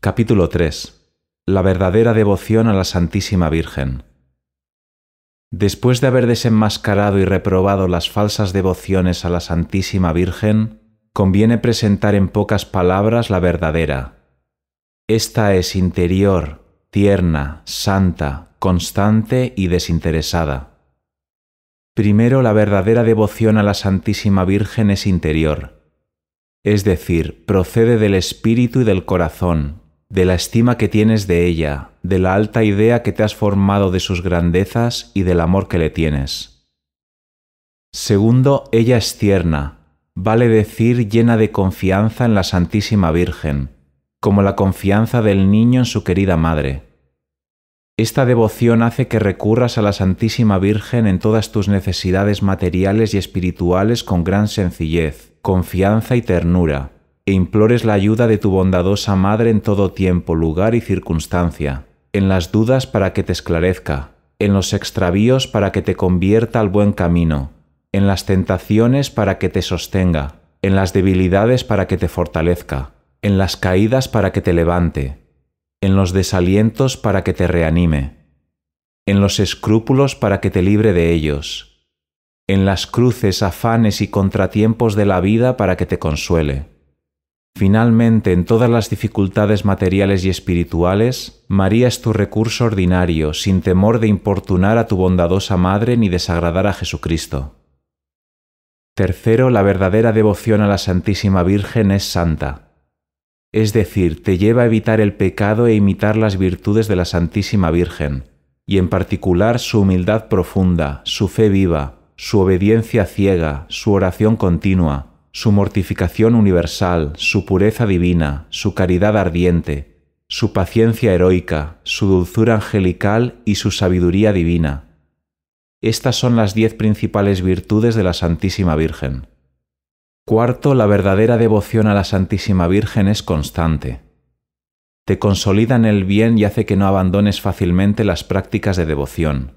Capítulo 3. La verdadera devoción a la Santísima Virgen. Después de haber desenmascarado y reprobado las falsas devociones a la Santísima Virgen, conviene presentar en pocas palabras la verdadera. Esta es interior, tierna, santa, constante y desinteresada. Primero, la verdadera devoción a la Santísima Virgen es interior, es decir, procede del espíritu y del corazón, de la estima que tienes de ella, de la alta idea que te has formado de sus grandezas y del amor que le tienes. Segundo, ella es tierna, vale decir llena de confianza en la Santísima Virgen, como la confianza del niño en su querida madre. Esta devoción hace que recurras a la Santísima Virgen en todas tus necesidades materiales y espirituales con gran sencillez, confianza y ternura e implores la ayuda de tu bondadosa Madre en todo tiempo, lugar y circunstancia, en las dudas para que te esclarezca, en los extravíos para que te convierta al buen camino, en las tentaciones para que te sostenga, en las debilidades para que te fortalezca, en las caídas para que te levante, en los desalientos para que te reanime, en los escrúpulos para que te libre de ellos, en las cruces, afanes y contratiempos de la vida para que te consuele Finalmente, en todas las dificultades materiales y espirituales, María es tu recurso ordinario, sin temor de importunar a tu bondadosa Madre ni desagradar a Jesucristo. Tercero, la verdadera devoción a la Santísima Virgen es santa. Es decir, te lleva a evitar el pecado e imitar las virtudes de la Santísima Virgen, y en particular su humildad profunda, su fe viva, su obediencia ciega, su oración continua, su mortificación universal, su pureza divina, su caridad ardiente, su paciencia heroica, su dulzura angelical y su sabiduría divina. Estas son las diez principales virtudes de la Santísima Virgen. Cuarto, la verdadera devoción a la Santísima Virgen es constante. Te consolida en el bien y hace que no abandones fácilmente las prácticas de devoción.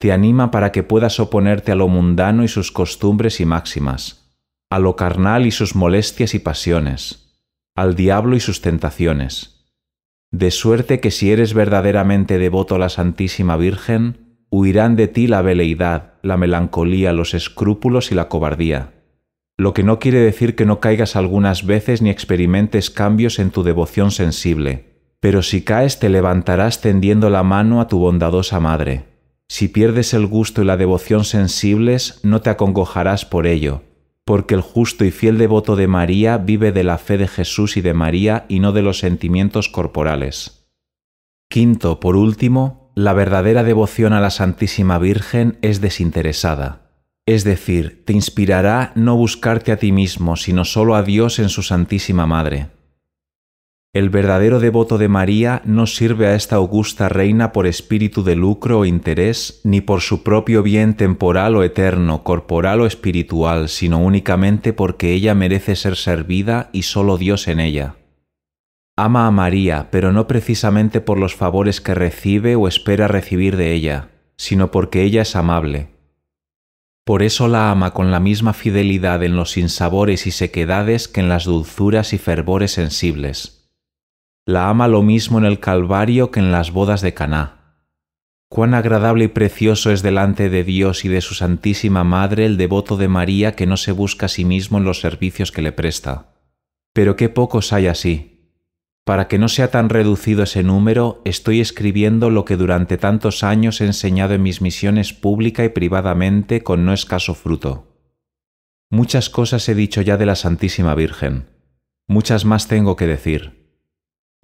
Te anima para que puedas oponerte a lo mundano y sus costumbres y máximas a lo carnal y sus molestias y pasiones, al diablo y sus tentaciones. De suerte que si eres verdaderamente devoto a la Santísima Virgen, huirán de ti la veleidad, la melancolía, los escrúpulos y la cobardía. Lo que no quiere decir que no caigas algunas veces ni experimentes cambios en tu devoción sensible, pero si caes te levantarás tendiendo la mano a tu bondadosa Madre. Si pierdes el gusto y la devoción sensibles, no te acongojarás por ello, porque el justo y fiel devoto de María vive de la fe de Jesús y de María y no de los sentimientos corporales. Quinto, por último, la verdadera devoción a la Santísima Virgen es desinteresada. Es decir, te inspirará no buscarte a ti mismo, sino solo a Dios en su Santísima Madre. El verdadero devoto de María no sirve a esta augusta reina por espíritu de lucro o interés, ni por su propio bien temporal o eterno, corporal o espiritual, sino únicamente porque ella merece ser servida y solo Dios en ella. Ama a María, pero no precisamente por los favores que recibe o espera recibir de ella, sino porque ella es amable. Por eso la ama con la misma fidelidad en los sinsabores y sequedades que en las dulzuras y fervores sensibles la ama lo mismo en el Calvario que en las bodas de Caná. Cuán agradable y precioso es delante de Dios y de su Santísima Madre el devoto de María que no se busca a sí mismo en los servicios que le presta. Pero qué pocos hay así. Para que no sea tan reducido ese número, estoy escribiendo lo que durante tantos años he enseñado en mis misiones pública y privadamente con no escaso fruto. Muchas cosas he dicho ya de la Santísima Virgen. Muchas más tengo que decir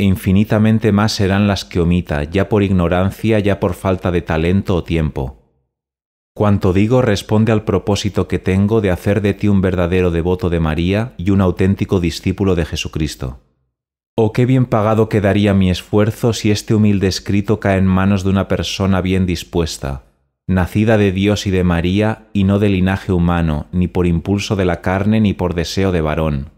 infinitamente más serán las que omita, ya por ignorancia, ya por falta de talento o tiempo. Cuanto digo responde al propósito que tengo de hacer de ti un verdadero devoto de María y un auténtico discípulo de Jesucristo. Oh, qué bien pagado quedaría mi esfuerzo si este humilde escrito cae en manos de una persona bien dispuesta, nacida de Dios y de María, y no de linaje humano, ni por impulso de la carne, ni por deseo de varón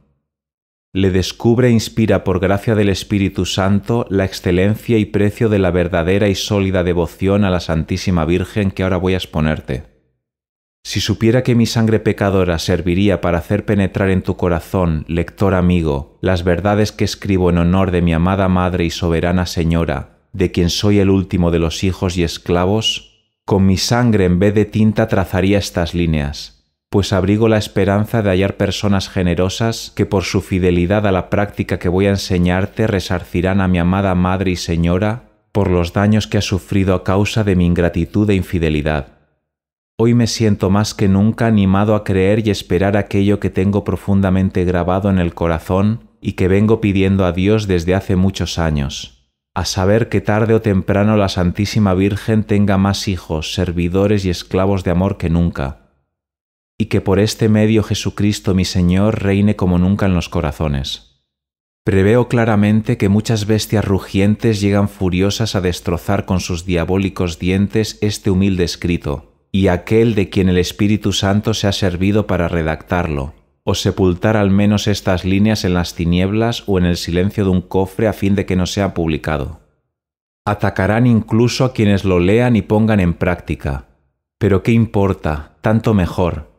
le descubre e inspira por gracia del Espíritu Santo la excelencia y precio de la verdadera y sólida devoción a la Santísima Virgen que ahora voy a exponerte. Si supiera que mi sangre pecadora serviría para hacer penetrar en tu corazón, lector amigo, las verdades que escribo en honor de mi amada Madre y soberana Señora, de quien soy el último de los hijos y esclavos, con mi sangre en vez de tinta trazaría estas líneas pues abrigo la esperanza de hallar personas generosas que por su fidelidad a la práctica que voy a enseñarte resarcirán a mi amada Madre y Señora por los daños que ha sufrido a causa de mi ingratitud e infidelidad. Hoy me siento más que nunca animado a creer y esperar aquello que tengo profundamente grabado en el corazón y que vengo pidiendo a Dios desde hace muchos años, a saber que tarde o temprano la Santísima Virgen tenga más hijos, servidores y esclavos de amor que nunca, y que por este medio Jesucristo mi Señor reine como nunca en los corazones. Preveo claramente que muchas bestias rugientes llegan furiosas a destrozar con sus diabólicos dientes este humilde escrito, y aquel de quien el Espíritu Santo se ha servido para redactarlo, o sepultar al menos estas líneas en las tinieblas o en el silencio de un cofre a fin de que no sea publicado. Atacarán incluso a quienes lo lean y pongan en práctica. Pero qué importa, tanto mejor,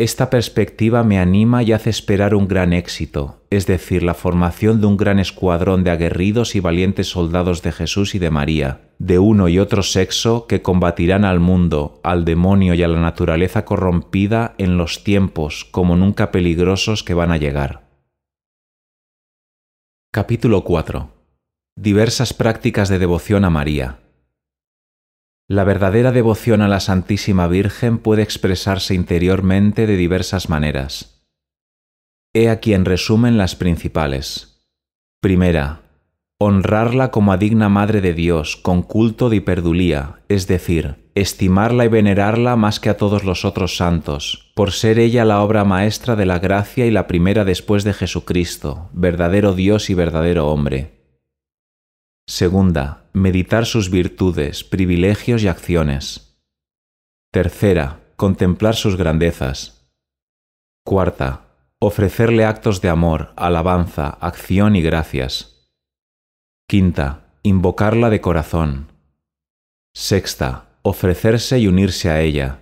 esta perspectiva me anima y hace esperar un gran éxito, es decir, la formación de un gran escuadrón de aguerridos y valientes soldados de Jesús y de María, de uno y otro sexo que combatirán al mundo, al demonio y a la naturaleza corrompida en los tiempos como nunca peligrosos que van a llegar. Capítulo 4. Diversas prácticas de devoción a María. La verdadera devoción a la Santísima Virgen puede expresarse interiormente de diversas maneras. He aquí en resumen las principales. Primera, honrarla como a digna Madre de Dios, con culto de hiperdulía, es decir, estimarla y venerarla más que a todos los otros santos, por ser ella la obra maestra de la gracia y la primera después de Jesucristo, verdadero Dios y verdadero hombre. Segunda, meditar sus virtudes, privilegios y acciones. Tercera, contemplar sus grandezas. Cuarta, ofrecerle actos de amor, alabanza, acción y gracias. Quinta, invocarla de corazón. Sexta, ofrecerse y unirse a ella.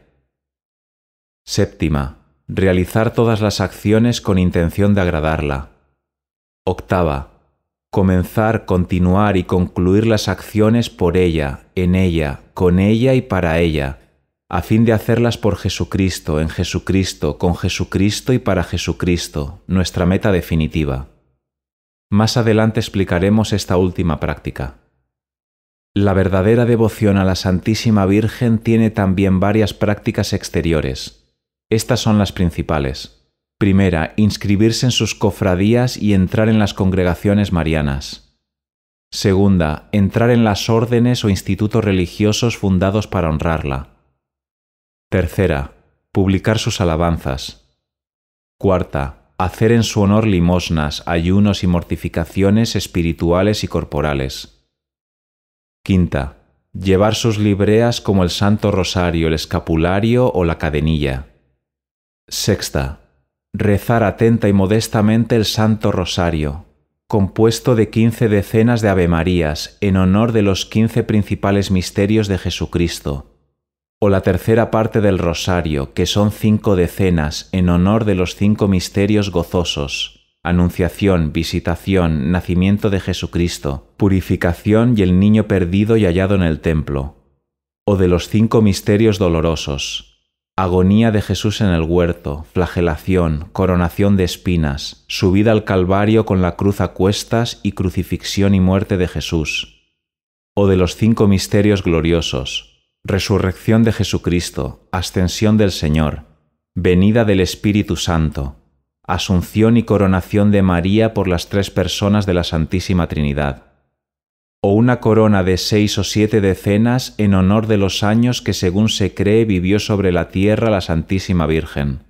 Séptima, realizar todas las acciones con intención de agradarla. Octava, comenzar, continuar y concluir las acciones por ella, en ella, con ella y para ella, a fin de hacerlas por Jesucristo, en Jesucristo, con Jesucristo y para Jesucristo, nuestra meta definitiva. Más adelante explicaremos esta última práctica. La verdadera devoción a la Santísima Virgen tiene también varias prácticas exteriores. Estas son las principales. Primera, inscribirse en sus cofradías y entrar en las congregaciones marianas. Segunda, entrar en las órdenes o institutos religiosos fundados para honrarla. Tercera, publicar sus alabanzas. Cuarta, hacer en su honor limosnas, ayunos y mortificaciones espirituales y corporales. Quinta, llevar sus libreas como el Santo Rosario, el Escapulario o la Cadenilla. Sexta, rezar atenta y modestamente el Santo Rosario, compuesto de quince decenas de Avemarías en honor de los quince principales misterios de Jesucristo, o la tercera parte del Rosario, que son cinco decenas en honor de los cinco misterios gozosos, Anunciación, Visitación, Nacimiento de Jesucristo, Purificación y el Niño perdido y hallado en el templo, o de los cinco misterios dolorosos, Agonía de Jesús en el huerto, flagelación, coronación de espinas, subida al Calvario con la cruz a cuestas y crucifixión y muerte de Jesús. O de los cinco misterios gloriosos, resurrección de Jesucristo, ascensión del Señor, venida del Espíritu Santo, asunción y coronación de María por las tres personas de la Santísima Trinidad o una corona de seis o siete decenas en honor de los años que según se cree vivió sobre la tierra la Santísima Virgen,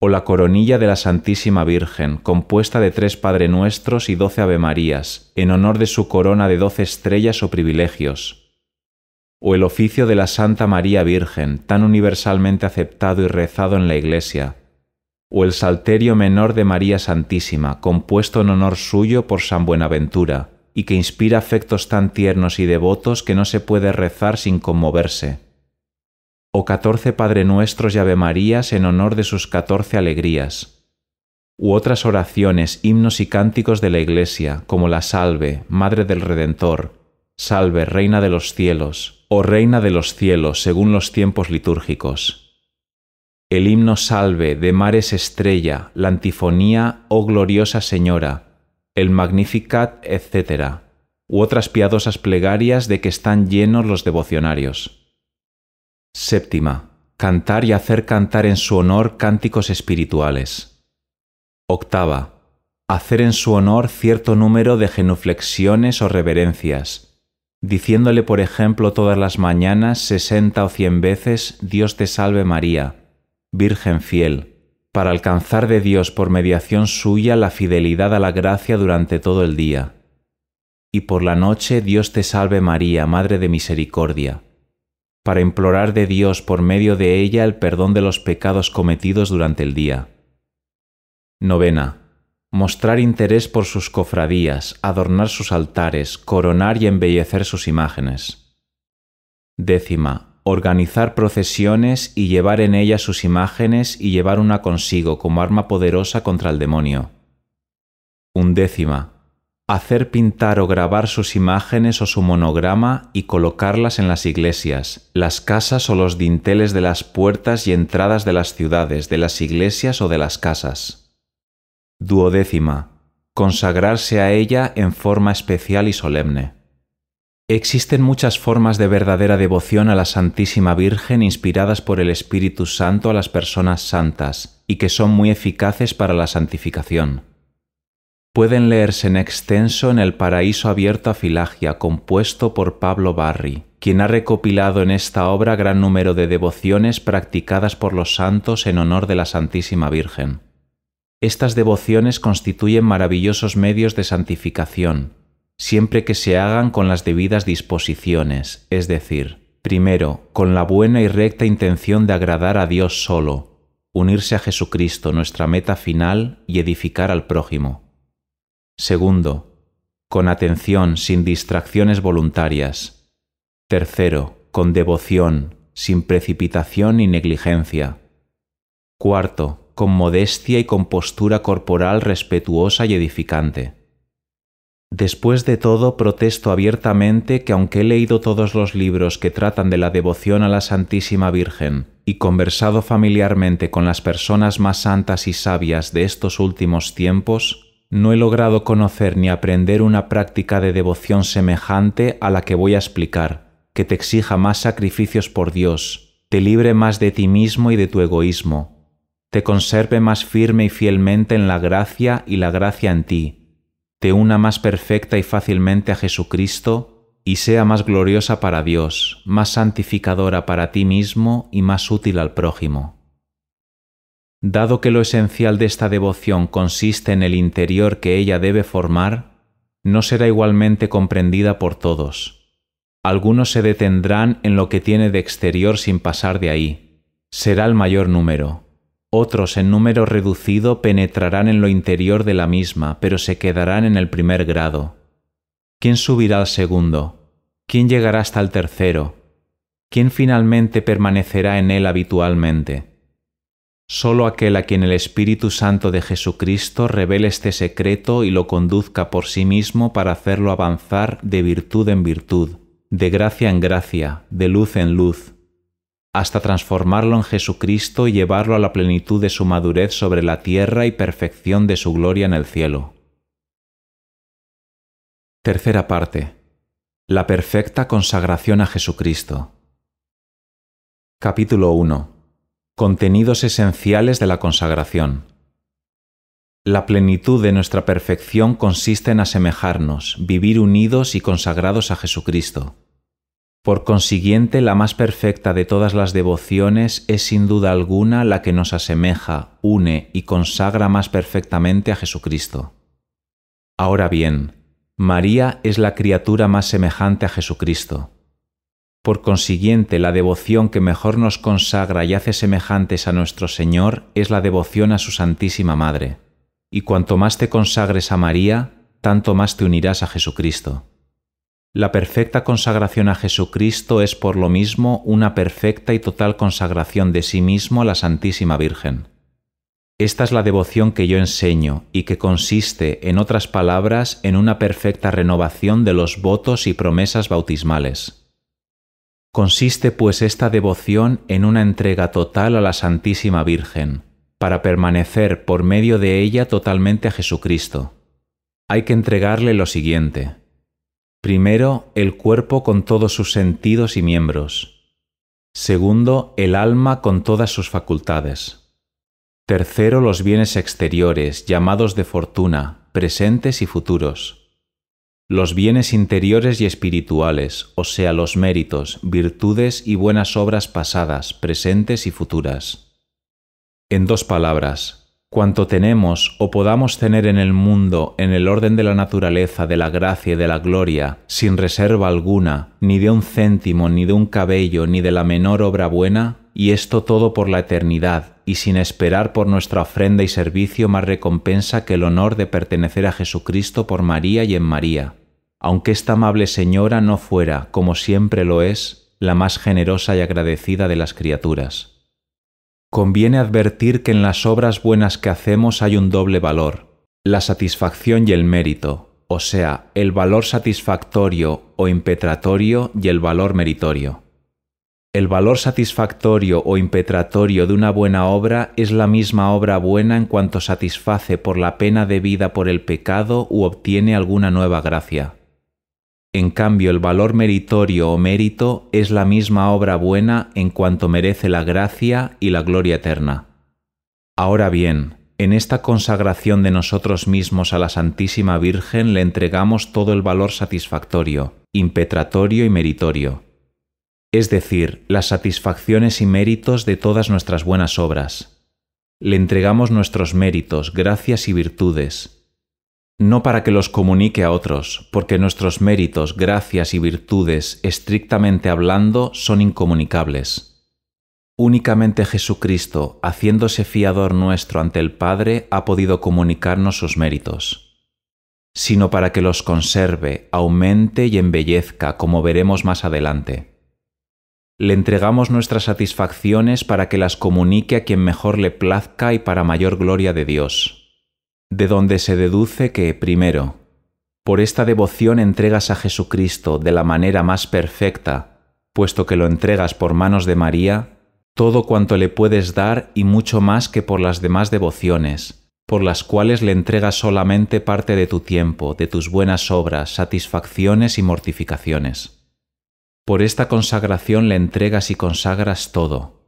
o la coronilla de la Santísima Virgen, compuesta de tres Padre Nuestros y doce Ave Marías, en honor de su corona de doce estrellas o privilegios, o el oficio de la Santa María Virgen, tan universalmente aceptado y rezado en la Iglesia, o el Salterio Menor de María Santísima, compuesto en honor suyo por San Buenaventura, y que inspira afectos tan tiernos y devotos que no se puede rezar sin conmoverse. O oh catorce Padre Nuestros y Ave Marías en honor de sus catorce alegrías. U otras oraciones, himnos y cánticos de la Iglesia, como la Salve, Madre del Redentor, Salve, Reina de los Cielos, o oh Reina de los Cielos, según los tiempos litúrgicos el himno Salve de Mares Estrella, la antifonía Oh Gloriosa Señora, el Magnificat, etc., u otras piadosas plegarias de que están llenos los devocionarios. Séptima. Cantar y hacer cantar en su honor cánticos espirituales. Octava. Hacer en su honor cierto número de genuflexiones o reverencias, diciéndole, por ejemplo, todas las mañanas sesenta o cien veces Dios te salve María, Virgen fiel, para alcanzar de Dios por mediación suya la fidelidad a la gracia durante todo el día. Y por la noche Dios te salve María, Madre de Misericordia, para implorar de Dios por medio de ella el perdón de los pecados cometidos durante el día. Novena. Mostrar interés por sus cofradías, adornar sus altares, coronar y embellecer sus imágenes. Décima organizar procesiones y llevar en ellas sus imágenes y llevar una consigo como arma poderosa contra el demonio. Undécima. Hacer pintar o grabar sus imágenes o su monograma y colocarlas en las iglesias, las casas o los dinteles de las puertas y entradas de las ciudades, de las iglesias o de las casas. Duodécima. Consagrarse a ella en forma especial y solemne. Existen muchas formas de verdadera devoción a la Santísima Virgen inspiradas por el Espíritu Santo a las personas santas y que son muy eficaces para la santificación. Pueden leerse en extenso en el Paraíso Abierto a Filagia, compuesto por Pablo Barri, quien ha recopilado en esta obra gran número de devociones practicadas por los santos en honor de la Santísima Virgen. Estas devociones constituyen maravillosos medios de santificación, siempre que se hagan con las debidas disposiciones, es decir, primero, con la buena y recta intención de agradar a Dios solo, unirse a Jesucristo, nuestra meta final, y edificar al prójimo. Segundo, con atención, sin distracciones voluntarias. Tercero, con devoción, sin precipitación y negligencia. Cuarto, con modestia y con postura corporal respetuosa y edificante. Después de todo, protesto abiertamente que aunque he leído todos los libros que tratan de la devoción a la Santísima Virgen y conversado familiarmente con las personas más santas y sabias de estos últimos tiempos, no he logrado conocer ni aprender una práctica de devoción semejante a la que voy a explicar, que te exija más sacrificios por Dios, te libre más de ti mismo y de tu egoísmo, te conserve más firme y fielmente en la gracia y la gracia en ti, te una más perfecta y fácilmente a Jesucristo y sea más gloriosa para Dios, más santificadora para ti mismo y más útil al prójimo. Dado que lo esencial de esta devoción consiste en el interior que ella debe formar, no será igualmente comprendida por todos. Algunos se detendrán en lo que tiene de exterior sin pasar de ahí. Será el mayor número. Otros en número reducido penetrarán en lo interior de la misma, pero se quedarán en el primer grado. ¿Quién subirá al segundo? ¿Quién llegará hasta el tercero? ¿Quién finalmente permanecerá en él habitualmente? Solo aquel a quien el Espíritu Santo de Jesucristo revele este secreto y lo conduzca por sí mismo para hacerlo avanzar de virtud en virtud, de gracia en gracia, de luz en luz, hasta transformarlo en Jesucristo y llevarlo a la plenitud de su madurez sobre la tierra y perfección de su gloria en el cielo. Tercera parte. La perfecta consagración a Jesucristo. Capítulo 1. Contenidos esenciales de la consagración. La plenitud de nuestra perfección consiste en asemejarnos, vivir unidos y consagrados a Jesucristo. Por consiguiente, la más perfecta de todas las devociones es sin duda alguna la que nos asemeja, une y consagra más perfectamente a Jesucristo. Ahora bien, María es la criatura más semejante a Jesucristo. Por consiguiente, la devoción que mejor nos consagra y hace semejantes a nuestro Señor es la devoción a su Santísima Madre. Y cuanto más te consagres a María, tanto más te unirás a Jesucristo. La perfecta consagración a Jesucristo es por lo mismo una perfecta y total consagración de sí mismo a la Santísima Virgen. Esta es la devoción que yo enseño y que consiste, en otras palabras, en una perfecta renovación de los votos y promesas bautismales. Consiste pues esta devoción en una entrega total a la Santísima Virgen, para permanecer por medio de ella totalmente a Jesucristo. Hay que entregarle lo siguiente Primero, el cuerpo con todos sus sentidos y miembros. Segundo, el alma con todas sus facultades. Tercero, los bienes exteriores, llamados de fortuna, presentes y futuros. Los bienes interiores y espirituales, o sea, los méritos, virtudes y buenas obras pasadas, presentes y futuras. En dos palabras, Cuanto tenemos o podamos tener en el mundo, en el orden de la naturaleza, de la gracia y de la gloria, sin reserva alguna, ni de un céntimo, ni de un cabello, ni de la menor obra buena, y esto todo por la eternidad, y sin esperar por nuestra ofrenda y servicio más recompensa que el honor de pertenecer a Jesucristo por María y en María. Aunque esta amable señora no fuera, como siempre lo es, la más generosa y agradecida de las criaturas conviene advertir que en las obras buenas que hacemos hay un doble valor, la satisfacción y el mérito, o sea, el valor satisfactorio o impetratorio y el valor meritorio. El valor satisfactorio o impetratorio de una buena obra es la misma obra buena en cuanto satisface por la pena debida por el pecado u obtiene alguna nueva gracia. En cambio, el valor meritorio o mérito es la misma obra buena en cuanto merece la gracia y la gloria eterna. Ahora bien, en esta consagración de nosotros mismos a la Santísima Virgen le entregamos todo el valor satisfactorio, impetratorio y meritorio, es decir, las satisfacciones y méritos de todas nuestras buenas obras. Le entregamos nuestros méritos, gracias y virtudes, no para que los comunique a otros, porque nuestros méritos, gracias y virtudes, estrictamente hablando, son incomunicables. Únicamente Jesucristo, haciéndose fiador nuestro ante el Padre, ha podido comunicarnos sus méritos, sino para que los conserve, aumente y embellezca, como veremos más adelante. Le entregamos nuestras satisfacciones para que las comunique a quien mejor le plazca y para mayor gloria de Dios de donde se deduce que, primero, por esta devoción entregas a Jesucristo de la manera más perfecta, puesto que lo entregas por manos de María, todo cuanto le puedes dar y mucho más que por las demás devociones, por las cuales le entregas solamente parte de tu tiempo, de tus buenas obras, satisfacciones y mortificaciones. Por esta consagración le entregas y consagras todo,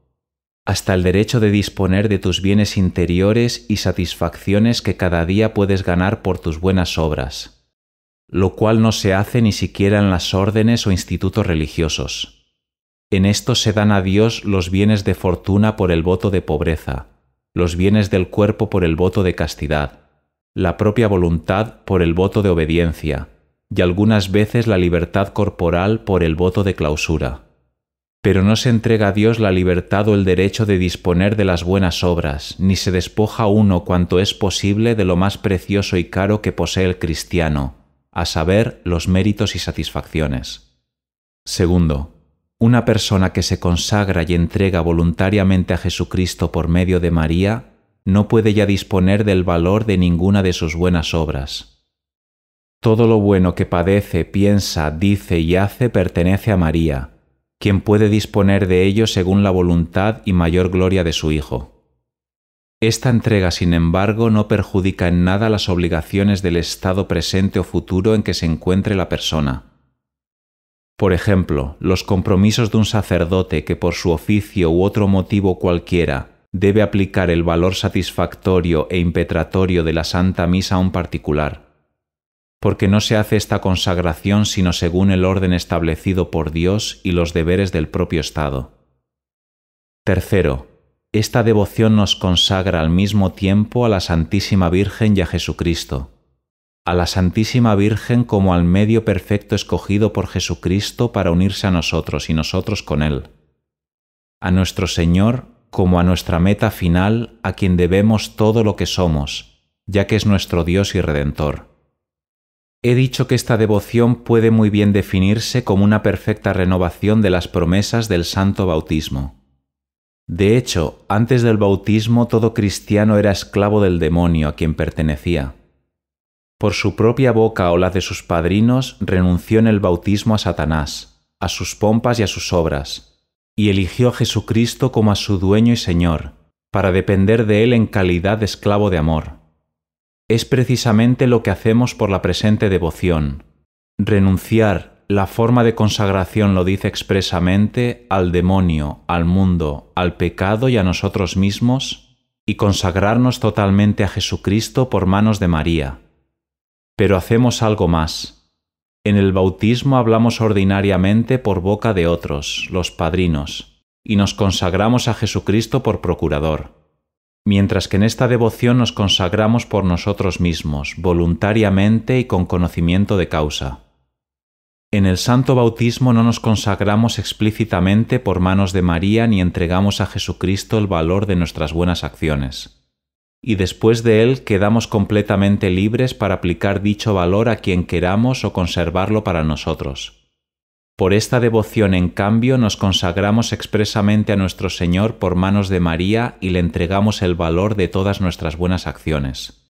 hasta el derecho de disponer de tus bienes interiores y satisfacciones que cada día puedes ganar por tus buenas obras, lo cual no se hace ni siquiera en las órdenes o institutos religiosos. En esto se dan a Dios los bienes de fortuna por el voto de pobreza, los bienes del cuerpo por el voto de castidad, la propia voluntad por el voto de obediencia, y algunas veces la libertad corporal por el voto de clausura pero no se entrega a Dios la libertad o el derecho de disponer de las buenas obras, ni se despoja uno cuanto es posible de lo más precioso y caro que posee el cristiano, a saber, los méritos y satisfacciones. Segundo, una persona que se consagra y entrega voluntariamente a Jesucristo por medio de María, no puede ya disponer del valor de ninguna de sus buenas obras. Todo lo bueno que padece, piensa, dice y hace pertenece a María, quien puede disponer de ello según la voluntad y mayor gloria de su Hijo. Esta entrega, sin embargo, no perjudica en nada las obligaciones del estado presente o futuro en que se encuentre la persona. Por ejemplo, los compromisos de un sacerdote que por su oficio u otro motivo cualquiera debe aplicar el valor satisfactorio e impetratorio de la Santa Misa a un particular porque no se hace esta consagración sino según el orden establecido por Dios y los deberes del propio Estado. Tercero, esta devoción nos consagra al mismo tiempo a la Santísima Virgen y a Jesucristo, a la Santísima Virgen como al medio perfecto escogido por Jesucristo para unirse a nosotros y nosotros con Él, a nuestro Señor como a nuestra meta final a quien debemos todo lo que somos, ya que es nuestro Dios y Redentor He dicho que esta devoción puede muy bien definirse como una perfecta renovación de las promesas del santo bautismo. De hecho, antes del bautismo todo cristiano era esclavo del demonio a quien pertenecía. Por su propia boca o la de sus padrinos renunció en el bautismo a Satanás, a sus pompas y a sus obras, y eligió a Jesucristo como a su dueño y Señor, para depender de él en calidad de esclavo de amor es precisamente lo que hacemos por la presente devoción. Renunciar, la forma de consagración lo dice expresamente, al demonio, al mundo, al pecado y a nosotros mismos, y consagrarnos totalmente a Jesucristo por manos de María. Pero hacemos algo más. En el bautismo hablamos ordinariamente por boca de otros, los padrinos, y nos consagramos a Jesucristo por procurador mientras que en esta devoción nos consagramos por nosotros mismos, voluntariamente y con conocimiento de causa. En el santo bautismo no nos consagramos explícitamente por manos de María ni entregamos a Jesucristo el valor de nuestras buenas acciones. Y después de él quedamos completamente libres para aplicar dicho valor a quien queramos o conservarlo para nosotros por esta devoción, en cambio, nos consagramos expresamente a nuestro Señor por manos de María y le entregamos el valor de todas nuestras buenas acciones.